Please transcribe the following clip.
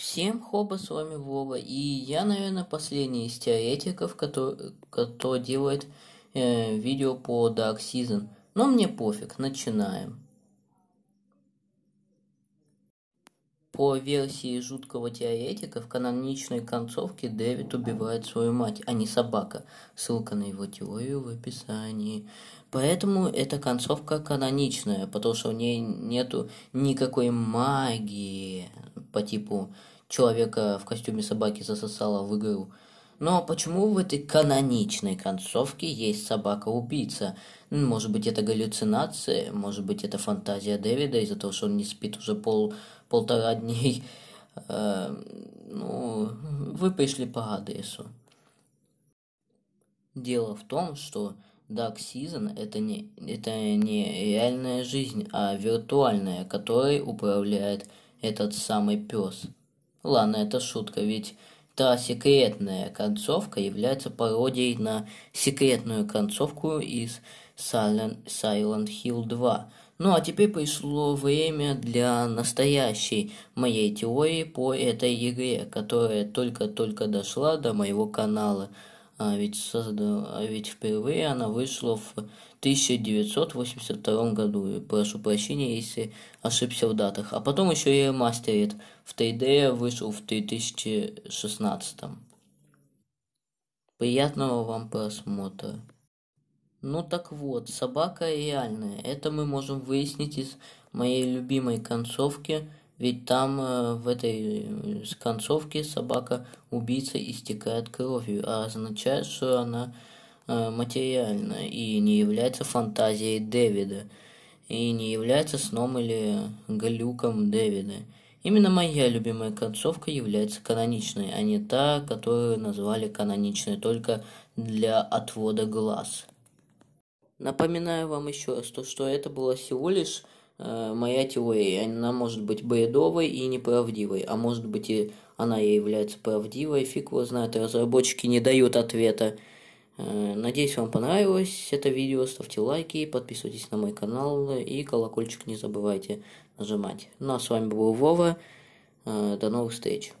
Всем хоба, с вами Вова, и я, наверное, последний из теоретиков, который, кто делает э, видео по Dark Season, но мне пофиг, начинаем. По версии жуткого теоретика, в каноничной концовке Дэвид убивает свою мать, а не собака. Ссылка на его теорию в описании. Поэтому эта концовка каноничная, потому что в ней нету никакой магии по типу человека в костюме собаки засосала в игру. Но почему в этой каноничной концовке есть собака-убийца? Может быть, это галлюцинация, может быть, это фантазия Дэвида из-за того, что он не спит уже пол, полтора дней. Эм, ну, вы пришли по адресу. Дело в том, что Dark Season это не, это не реальная жизнь, а виртуальная, которой управляет этот самый пес. Ладно, это шутка, ведь та секретная концовка является пародией на секретную концовку из Silent, Silent Hill 2. Ну а теперь пришло время для настоящей моей теории по этой игре, которая только-только дошла до моего канала. А ведь, созда... а ведь впервые она вышла в 1982 году. И прошу прощения, если ошибся в датах. А потом еще и мастерит в 3D вышел в 2016. Приятного вам просмотра. Ну так вот, собака реальная. Это мы можем выяснить из моей любимой концовки ведь там э, в этой э, концовке собака-убийца истекает кровью, а означает, что она э, материальна и не является фантазией Дэвида, и не является сном или глюком Дэвида. Именно моя любимая концовка является каноничной, а не та, которую назвали каноничной только для отвода глаз. Напоминаю вам еще раз то, что это было всего лишь Э, моя теория, она может быть бредовой и неправдивой, а может быть и она и является правдивой, фиг его знает, разработчики не дают ответа. Э, надеюсь, вам понравилось это видео, ставьте лайки, подписывайтесь на мой канал и колокольчик не забывайте нажимать. Ну а с вами был Вова, э, до новых встреч.